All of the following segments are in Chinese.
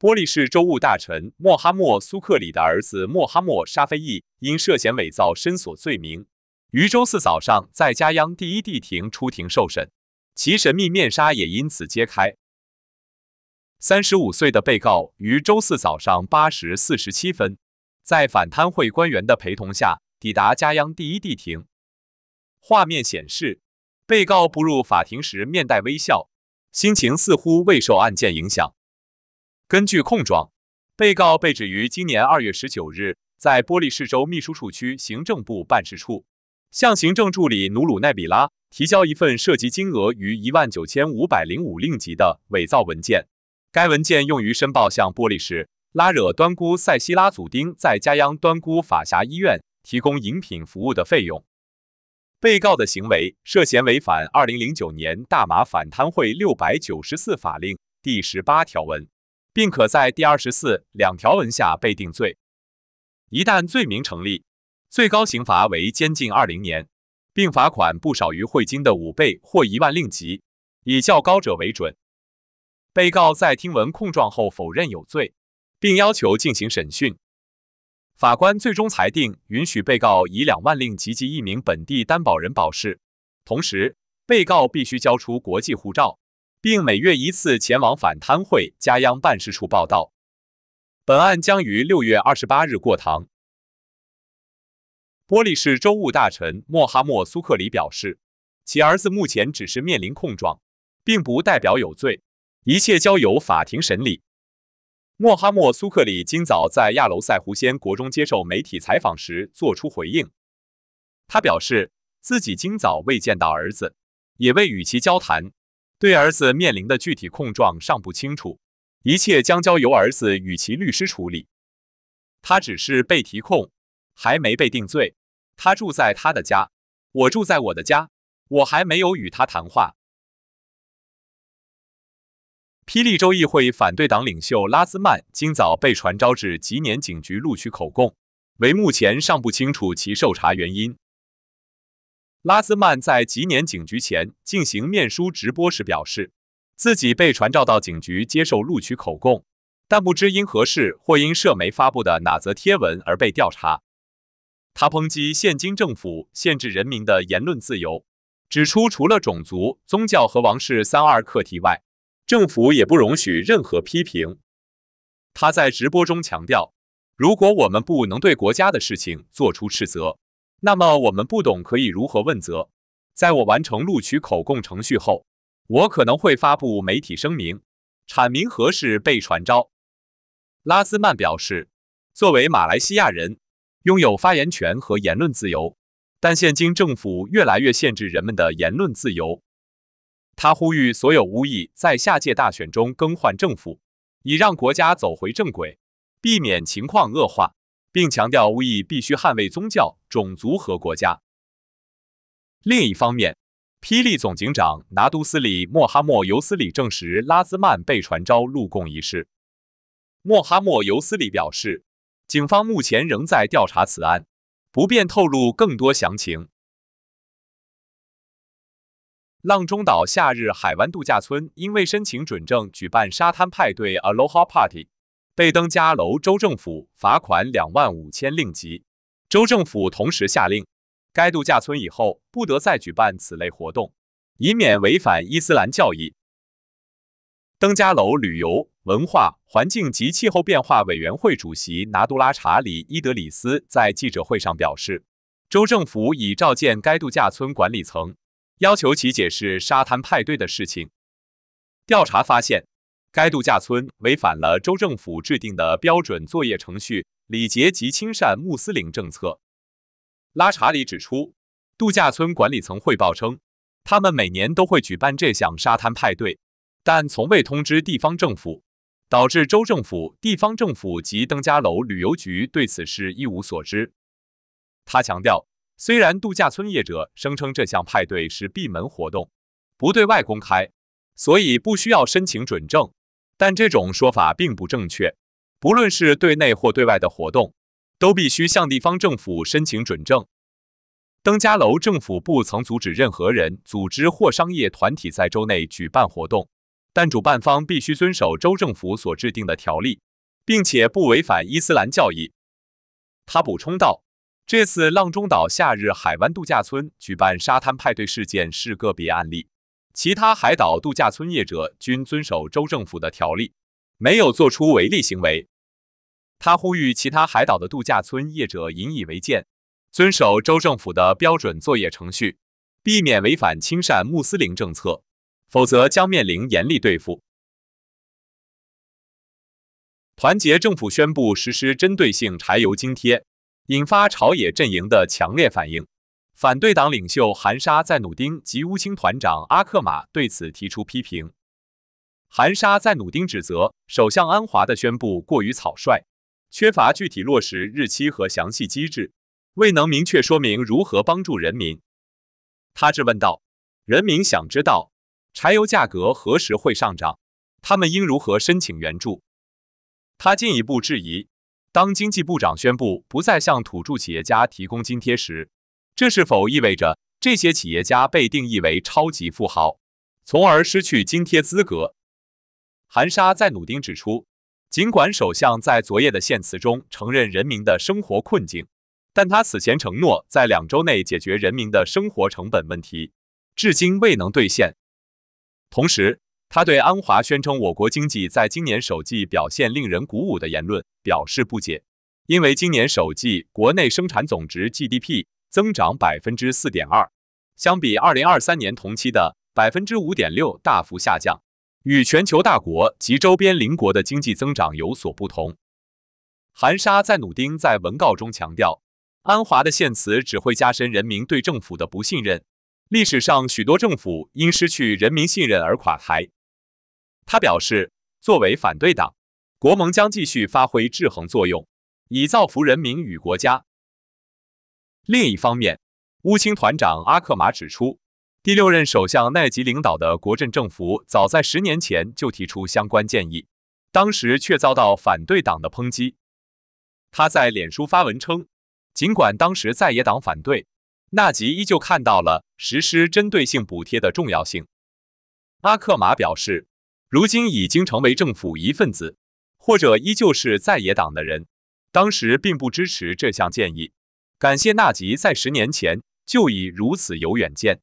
玻璃市州务大臣莫哈默·苏克里的儿子莫哈默·沙菲易，因涉嫌伪造申索罪名，于周四早上在家央第一地庭出庭受审，其神秘面纱也因此揭开。三十五岁的被告于周四早上八时四十七分，在反贪会官员的陪同下抵达家央第一地庭。画面显示，被告步入法庭时面带微笑，心情似乎未受案件影响。根据控状，被告被指于今年二月十九日在波利市州秘书处区行政部办事处，向行政助理努鲁奈比拉提交一份涉及金额逾一万九千五百零五令吉的伪造文件。该文件用于申报向波利市拉惹端姑塞西拉祖丁在加央端姑法辖医院提供饮品服务的费用。被告的行为涉嫌违反二零零九年大马反贪会六百九十四法令第十八条文。并可在第二十四两条文下被定罪。一旦罪名成立，最高刑罚为监禁二零年，并罚款不少于汇金的五倍或一万令吉，以较高者为准。被告在听闻控状后否认有罪，并要求进行审讯。法官最终裁定允许被告以两万令吉及一名本地担保人保释，同时被告必须交出国际护照。并每月一次前往反贪会加央办事处报道。本案将于六月二十八日过堂。波利市州务大臣莫哈莫苏克里表示，其儿子目前只是面临控状，并不代表有罪，一切交由法庭审理。莫哈莫苏克里今早在亚楼赛狐仙国中接受媒体采访时作出回应，他表示自己今早未见到儿子，也未与其交谈。对儿子面临的具体控状尚不清楚，一切将交由儿子与其律师处理。他只是被提控，还没被定罪。他住在他的家，我住在我的家，我还没有与他谈话。霹雳州议会反对党领袖拉兹曼今早被传召至吉年警局录取口供，为目前尚不清楚其受查原因。拉斯曼在吉年警局前进行面书直播时表示，自己被传召到警局接受录取口供，但不知因何事或因社媒发布的哪则贴文而被调查。他抨击现今政府限制人民的言论自由，指出除了种族、宗教和王室三二课题外，政府也不容许任何批评。他在直播中强调，如果我们不能对国家的事情做出斥责，那么我们不懂可以如何问责？在我完成录取口供程序后，我可能会发布媒体声明，阐明何事被传召。拉斯曼表示，作为马来西亚人，拥有发言权和言论自由，但现今政府越来越限制人们的言论自由。他呼吁所有巫裔在下届大选中更换政府，以让国家走回正轨，避免情况恶化。并强调，乌裔必须捍卫宗教、种族和国家。另一方面，霹雳总警长拿督斯里莫哈莫尤斯里证实，拉兹曼被传召入供一事。莫哈莫尤斯里表示，警方目前仍在调查此案，不便透露更多详情。浪中岛夏日海湾度假村因为申请准证举办沙滩派对 （Aloha Party）。被登加楼州政府罚款两万五千令吉，州政府同时下令该度假村以后不得再举办此类活动，以免违反伊斯兰教义。登加楼旅游文化环境及气候变化委员会主席拿杜拉查里伊德里斯在记者会上表示，州政府已召见该度假村管理层，要求其解释沙滩派对的事情。调查发现。该度假村违反了州政府制定的标准作业程序、礼节及亲善穆斯林政策。拉查里指出，度假村管理层汇报称，他们每年都会举办这项沙滩派对，但从未通知地方政府，导致州政府、地方政府及登嘉楼旅游局对此事一无所知。他强调，虽然度假村业者声称这项派对是闭门活动，不对外公开，所以不需要申请准证。但这种说法并不正确。不论是对内或对外的活动，都必须向地方政府申请准证。登加楼政府不曾阻止任何人组织或商业团体在州内举办活动，但主办方必须遵守州政府所制定的条例，并且不违反伊斯兰教义。他补充道：“这次浪中岛夏日海湾度假村举办沙滩派对事件是个别案例。”其他海岛度假村业者均遵守州政府的条例，没有做出违例行为。他呼吁其他海岛的度假村业者引以为戒，遵守州政府的标准作业程序，避免违反亲善穆斯林政策，否则将面临严厉对付。团结政府宣布实施针对性柴油津贴，引发朝野阵营的强烈反应。反对党领袖韩沙在努丁及乌青团长阿克马对此提出批评。韩沙在努丁指责首相安华的宣布过于草率，缺乏具体落实日期和详细机制，未能明确说明如何帮助人民。他质问道：“人民想知道柴油价格何时会上涨，他们应如何申请援助？”他进一步质疑，当经济部长宣布不再向土著企业家提供津贴时。这是否意味着这些企业家被定义为超级富豪，从而失去津贴资格？韩沙在努丁指出，尽管首相在昨夜的献词中承认人民的生活困境，但他此前承诺在两周内解决人民的生活成本问题，至今未能兑现。同时，他对安华宣称我国经济在今年首季表现令人鼓舞的言论表示不解，因为今年首季国内生产总值 GDP。增长百分之四点二，相比二零二三年同期的百分之五点六大幅下降，与全球大国及周边邻国的经济增长有所不同。韩沙在努丁在文告中强调，安华的现辞只会加深人民对政府的不信任。历史上许多政府因失去人民信任而垮台。他表示，作为反对党，国盟将继续发挥制衡作用，以造福人民与国家。另一方面，乌青团长阿克马指出，第六任首相奈吉领导的国阵政府早在十年前就提出相关建议，当时却遭到反对党的抨击。他在脸书发文称，尽管当时在野党反对，纳吉依旧看到了实施针对性补贴的重要性。阿克马表示，如今已经成为政府一份子，或者依旧是在野党的人，当时并不支持这项建议。感谢纳吉在十年前就已如此有远见。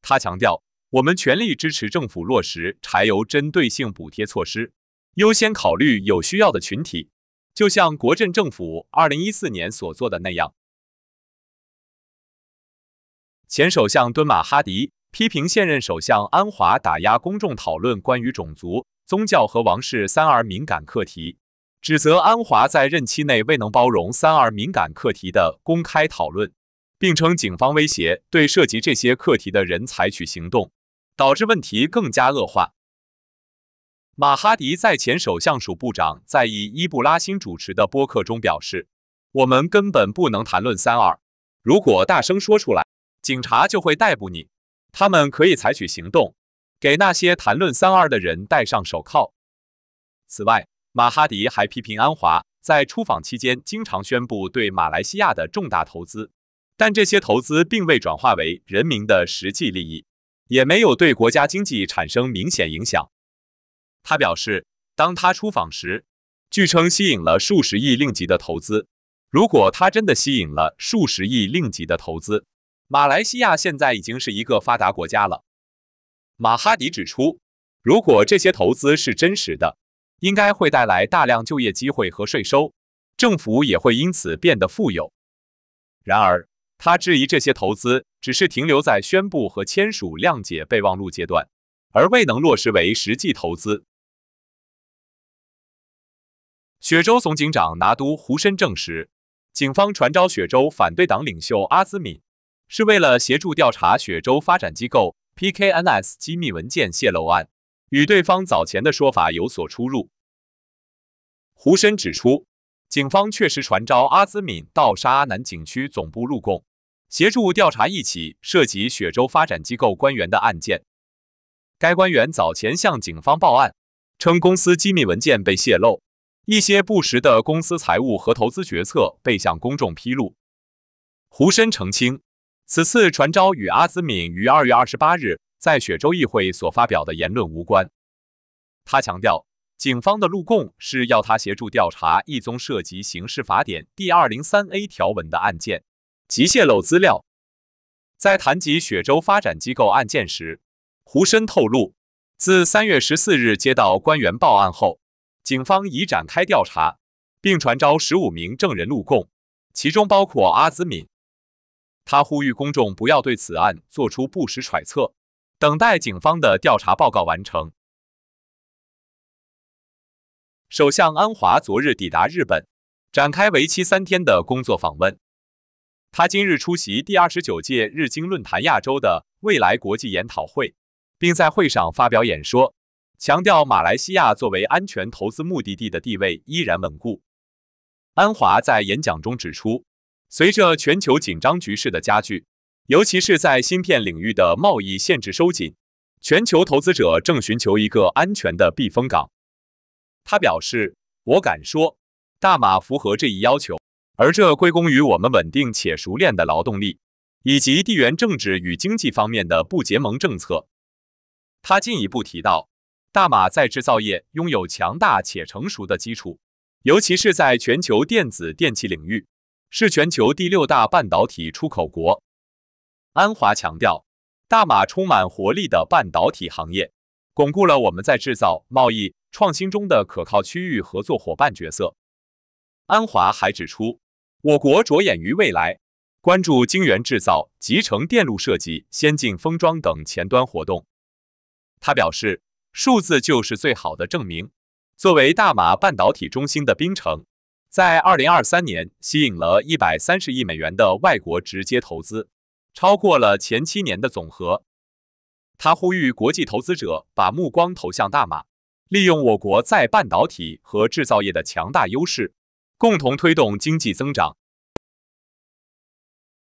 他强调，我们全力支持政府落实柴油针对性补贴措施，优先考虑有需要的群体，就像国镇政府2014年所做的那样。前首相敦马哈迪批评现任首相安华打压公众讨论关于种族、宗教和王室三 R 敏感课题。指责安华在任期内未能包容三二敏感课题的公开讨论，并称警方威胁对涉及这些课题的人采取行动，导致问题更加恶化。马哈迪在前首相署部长在以伊布拉辛主持的播客中表示：“我们根本不能谈论三二，如果大声说出来，警察就会逮捕你，他们可以采取行动，给那些谈论三二的人戴上手铐。”此外，马哈迪还批评安华在出访期间经常宣布对马来西亚的重大投资，但这些投资并未转化为人民的实际利益，也没有对国家经济产生明显影响。他表示，当他出访时，据称吸引了数十亿令吉的投资。如果他真的吸引了数十亿令吉的投资，马来西亚现在已经是一个发达国家了。马哈迪指出，如果这些投资是真实的，应该会带来大量就业机会和税收，政府也会因此变得富有。然而，他质疑这些投资只是停留在宣布和签署谅解备忘录阶段，而未能落实为实际投资。雪州总警长拿督胡申证实，警方传召雪州反对党领袖阿兹敏，是为了协助调查雪州发展机构 PKNS 机密文件泄露案。与对方早前的说法有所出入。胡申指出，警方确实传召阿兹敏到沙阿南景区总部入供，协助调查一起涉及雪州发展机构官员的案件。该官员早前向警方报案，称公司机密文件被泄露，一些不实的公司财务和投资决策被向公众披露。胡申澄清，此次传召与阿兹敏于二月二十八日。在雪州议会所发表的言论无关。他强调，警方的录供是要他协助调查一宗涉及《刑事法典》第二零三 A 条文的案件，即泄露资料。在谈及雪州发展机构案件时，胡申透露，自三月十四日接到官员报案后，警方已展开调查，并传召十五名证人录供，其中包括阿兹敏。他呼吁公众不要对此案做出不实揣测。等待警方的调查报告完成。首相安华昨日抵达日本，展开为期三天的工作访问。他今日出席第二十九届日经论坛亚洲的未来国际研讨会，并在会上发表演说，强调马来西亚作为安全投资目的地的地位依然稳固。安华在演讲中指出，随着全球紧张局势的加剧，尤其是在芯片领域的贸易限制收紧，全球投资者正寻求一个安全的避风港。他表示：“我敢说，大马符合这一要求，而这归功于我们稳定且熟练的劳动力，以及地缘政治与经济方面的不结盟政策。”他进一步提到，大马在制造业拥有强大且成熟的基础，尤其是在全球电子电器领域，是全球第六大半导体出口国。安华强调，大马充满活力的半导体行业巩固了我们在制造、贸易、创新中的可靠区域合作伙伴角色。安华还指出，我国着眼于未来，关注晶圆制造、集成电路设计、先进封装等前端活动。他表示，数字就是最好的证明。作为大马半导体中心的槟城，在2023年吸引了一百三十亿美元的外国直接投资。超过了前七年的总和。他呼吁国际投资者把目光投向大马，利用我国在半导体和制造业的强大优势，共同推动经济增长。